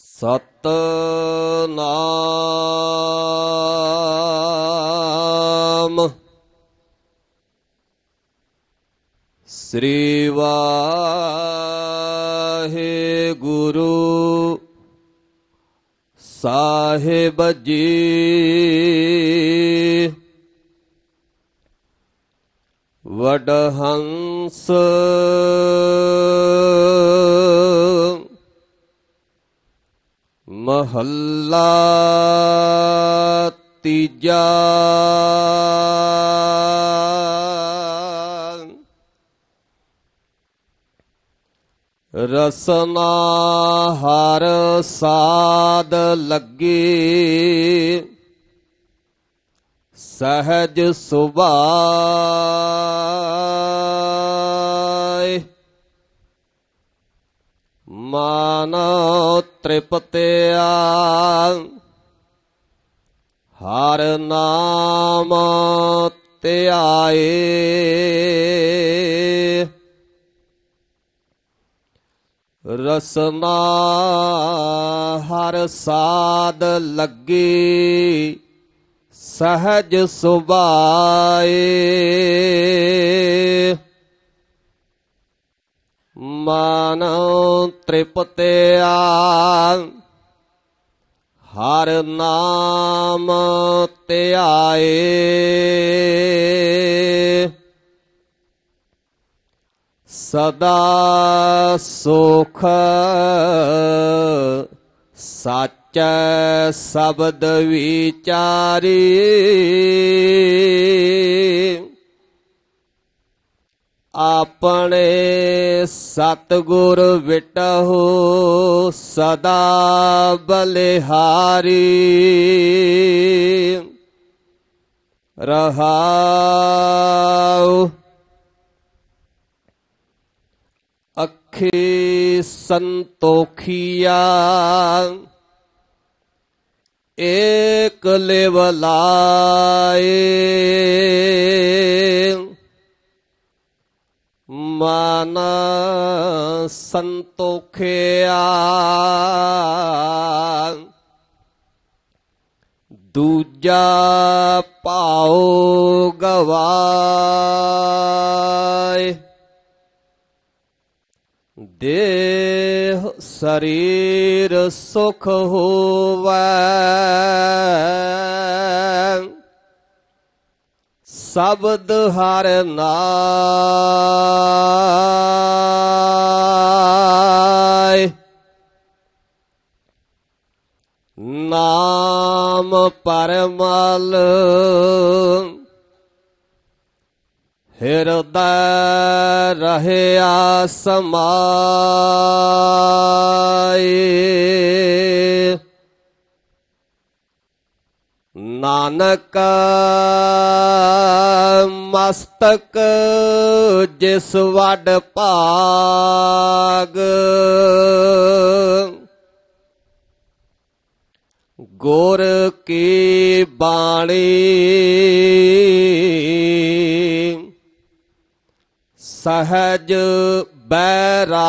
ਸਤ ਨਾਮ ਸ੍ਰੀ ਵਾਹਿ ਗੁਰੂ ਸਾਹਿਬ ਜੀ ਵਡਹੰਸ ਮਹੱਲਾ ਤੀਜਾ ਰਸਨਾ ਹਰ ਸਾਦ ਲੱਗੇ ਸਹਜ ਸੁਭਾ ਮਾਨੋ ਤ੍ਰਿਪਤਿਆ ਹਰ ਨਾਮ ਧਿਆਏ ਰਸਨਾ ਹਰ ਸਾਦ ਲੱਗੀ ਸਹਜ ਸੁਭਾਏ ਮਨ ਤ੍ਰਿਪਤਿਆ ਹਰ ਨਾਮ ਧਿਆਏ ਸਦਾ ਸੁਖ ਸੱਚ ਸ਼ਬਦ ਵਿਚਾਰੀ ਆਪਣੇ ਸਤਗੁਰ ਵਿਟਹੁ ਸਦਾ ਬਲਿਹਾਰੀ ਰਹਾਉ ਅੱਖੇ ਸੰਤੋਖੀਆ ਏਕ ਲੇਵਲਾਏ ਮਨ ਸੰਤੋਖਿਆ ਦੂਜਾ ਪਾਉ ਗਵਾਏ ਦੇਹ ਸਰੀਰ ਸੁਖ ਹੋਵੇ ਸ਼ਬਦ ਹਰ ਨਾਏ ਨਾਮ ਪਰਮਲ ਹਿਰਦੈ ਰਹਿਆ ਸਮਾਏ ਨਾਨਕ ਮਸਤਕ ਜਿਸ ਵਡ ਭਾਗ ਗੁਰ ਕੀ ਬਾਣੀ ਸਹਜ ਬੈਰਾਗ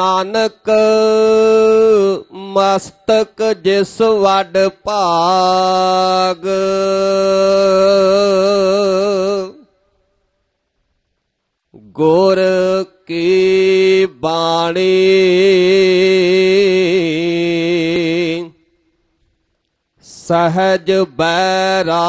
ਨਾਨਕ ਮਸਤਕ ਜਿਸ ਵੱਡ ਭਾਗ ਗੁਰ ਕੀ ਬਾਣੀ ਸਹਜ ਬੈਰਾਗ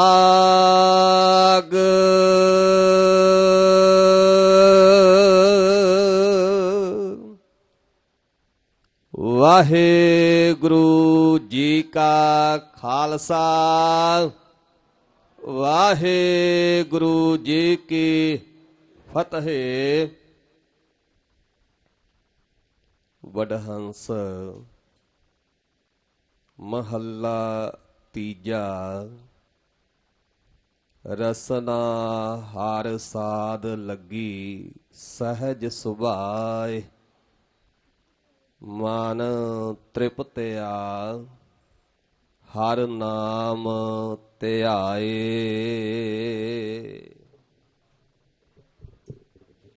ਵਾਹਿਗੁਰੂ ਜੀ ਕਾ ਖਾਲਸਾ ਵਾਹਿਗੁਰੂ ਜੀ ਕੀ ਫਤਿਹ ਵਡਹੰਸ ਮਹੱਲਾ ਤੀਜਾ ਰਸਨਾ ਹਰ ਸਾਦ ਲੱਗੀ ਸਹਿਜ ਸੁਭਾਏ ਮਨ ਤ੍ਰਿਪਤਿਆ ਹਰ ਨਾਮ ਧਿਆਏ